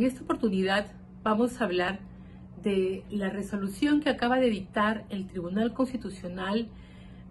En esta oportunidad vamos a hablar de la resolución que acaba de dictar el Tribunal Constitucional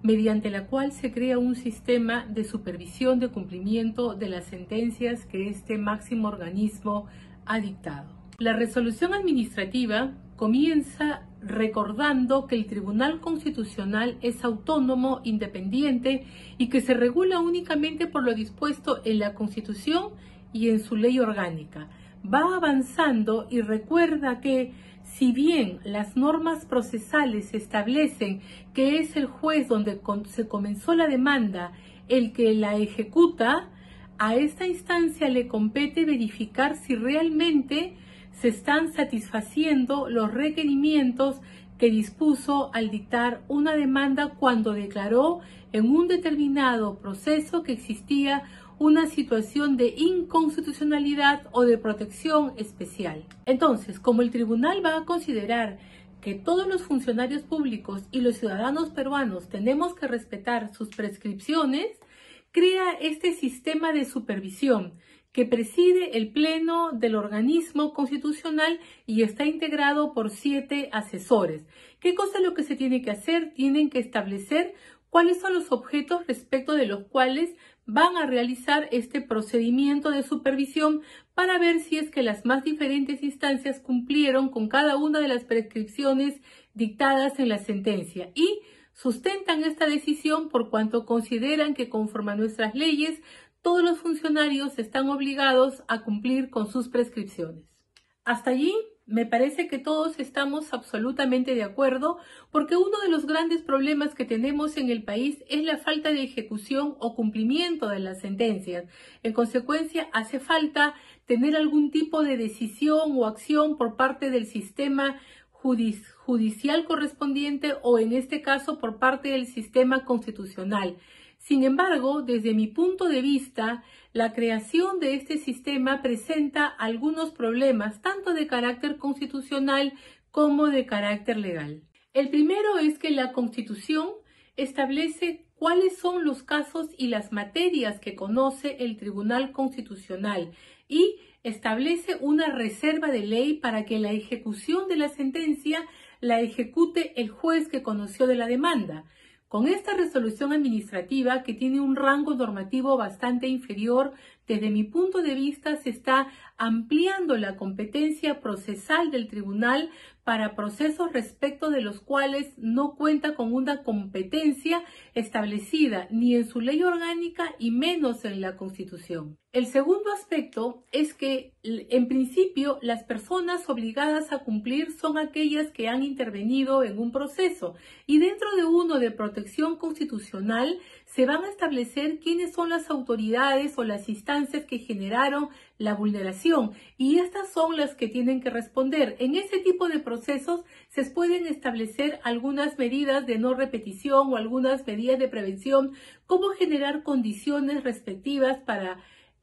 mediante la cual se crea un sistema de supervisión de cumplimiento de las sentencias que este máximo organismo ha dictado. La resolución administrativa comienza recordando que el Tribunal Constitucional es autónomo, independiente y que se regula únicamente por lo dispuesto en la Constitución y en su ley orgánica va avanzando y recuerda que si bien las normas procesales establecen que es el juez donde se comenzó la demanda el que la ejecuta, a esta instancia le compete verificar si realmente se están satisfaciendo los requerimientos que dispuso al dictar una demanda cuando declaró en un determinado proceso que existía una situación de inconstitucionalidad o de protección especial. Entonces, como el tribunal va a considerar que todos los funcionarios públicos y los ciudadanos peruanos tenemos que respetar sus prescripciones, crea este sistema de supervisión que preside el Pleno del organismo constitucional y está integrado por siete asesores. ¿Qué cosa es lo que se tiene que hacer? Tienen que establecer cuáles son los objetos respecto de los cuales van a realizar este procedimiento de supervisión para ver si es que las más diferentes instancias cumplieron con cada una de las prescripciones dictadas en la sentencia y sustentan esta decisión por cuanto consideran que conforme a nuestras leyes todos los funcionarios están obligados a cumplir con sus prescripciones. Hasta allí me parece que todos estamos absolutamente de acuerdo porque uno de los grandes problemas que tenemos en el país es la falta de ejecución o cumplimiento de las sentencias. En consecuencia, hace falta tener algún tipo de decisión o acción por parte del sistema judicial correspondiente o en este caso por parte del sistema constitucional. Sin embargo, desde mi punto de vista, la creación de este sistema presenta algunos problemas, tanto de carácter constitucional como de carácter legal. El primero es que la Constitución establece cuáles son los casos y las materias que conoce el Tribunal Constitucional y establece una reserva de ley para que la ejecución de la sentencia la ejecute el juez que conoció de la demanda. Con esta resolución administrativa, que tiene un rango normativo bastante inferior, desde mi punto de vista se está ampliando la competencia procesal del tribunal para procesos respecto de los cuales no cuenta con una competencia establecida ni en su ley orgánica y menos en la Constitución. El segundo aspecto es que, en principio, las personas obligadas a cumplir son aquellas que han intervenido en un proceso y dentro de uno de protección constitucional se van a establecer quiénes son las autoridades o las instancias que generaron la vulneración y estas son las que tienen que responder. En ese tipo de procesos se pueden establecer algunas medidas de no repetición o algunas medidas de prevención, como generar condiciones respectivas para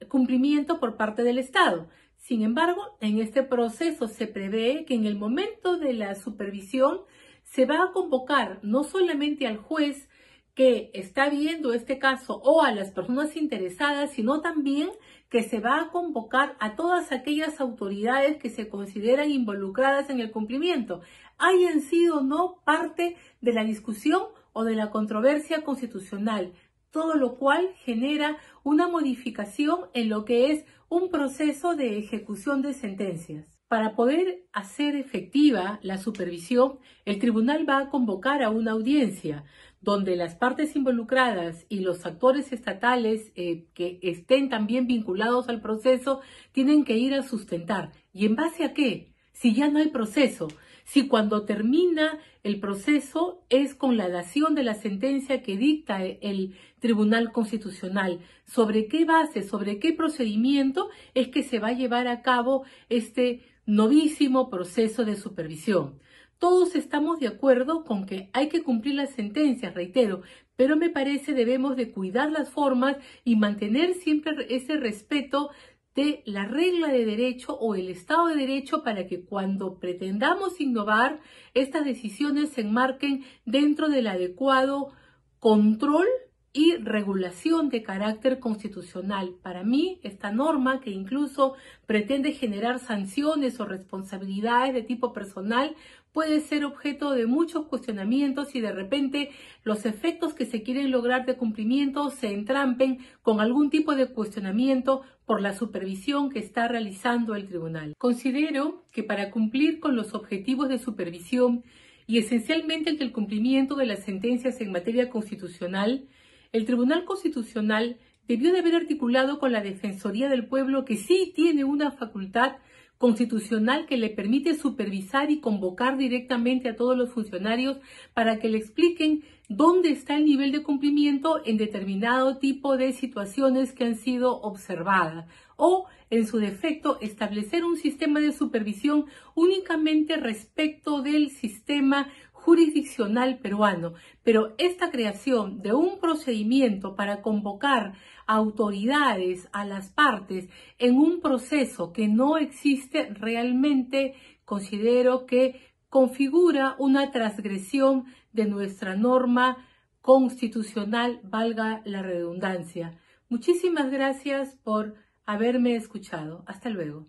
cumplimiento por parte del Estado. Sin embargo, en este proceso se prevé que en el momento de la supervisión se va a convocar no solamente al juez que está viendo este caso o a las personas interesadas, sino también que se va a convocar a todas aquellas autoridades que se consideran involucradas en el cumplimiento, hayan sido no parte de la discusión o de la controversia constitucional, todo lo cual genera una modificación en lo que es un proceso de ejecución de sentencias. Para poder hacer efectiva la supervisión, el tribunal va a convocar a una audiencia, donde las partes involucradas y los actores estatales eh, que estén también vinculados al proceso tienen que ir a sustentar. ¿Y en base a qué? Si ya no hay proceso, si cuando termina el proceso es con la dación de la sentencia que dicta el Tribunal Constitucional, sobre qué base, sobre qué procedimiento es que se va a llevar a cabo este novísimo proceso de supervisión. Todos estamos de acuerdo con que hay que cumplir las sentencias, reitero, pero me parece debemos de cuidar las formas y mantener siempre ese respeto de la regla de derecho o el Estado de Derecho para que cuando pretendamos innovar, estas decisiones se enmarquen dentro del adecuado control y regulación de carácter constitucional. Para mí, esta norma, que incluso pretende generar sanciones o responsabilidades de tipo personal, puede ser objeto de muchos cuestionamientos y de repente los efectos que se quieren lograr de cumplimiento se entrampen con algún tipo de cuestionamiento por la supervisión que está realizando el tribunal. Considero que para cumplir con los objetivos de supervisión y esencialmente el cumplimiento de las sentencias en materia constitucional, el Tribunal Constitucional debió de haber articulado con la Defensoría del Pueblo que sí tiene una facultad constitucional que le permite supervisar y convocar directamente a todos los funcionarios para que le expliquen dónde está el nivel de cumplimiento en determinado tipo de situaciones que han sido observadas o, en su defecto, establecer un sistema de supervisión únicamente respecto del sistema jurisdiccional peruano, pero esta creación de un procedimiento para convocar autoridades, a las partes, en un proceso que no existe, realmente considero que configura una transgresión de nuestra norma constitucional, valga la redundancia. Muchísimas gracias por haberme escuchado. Hasta luego.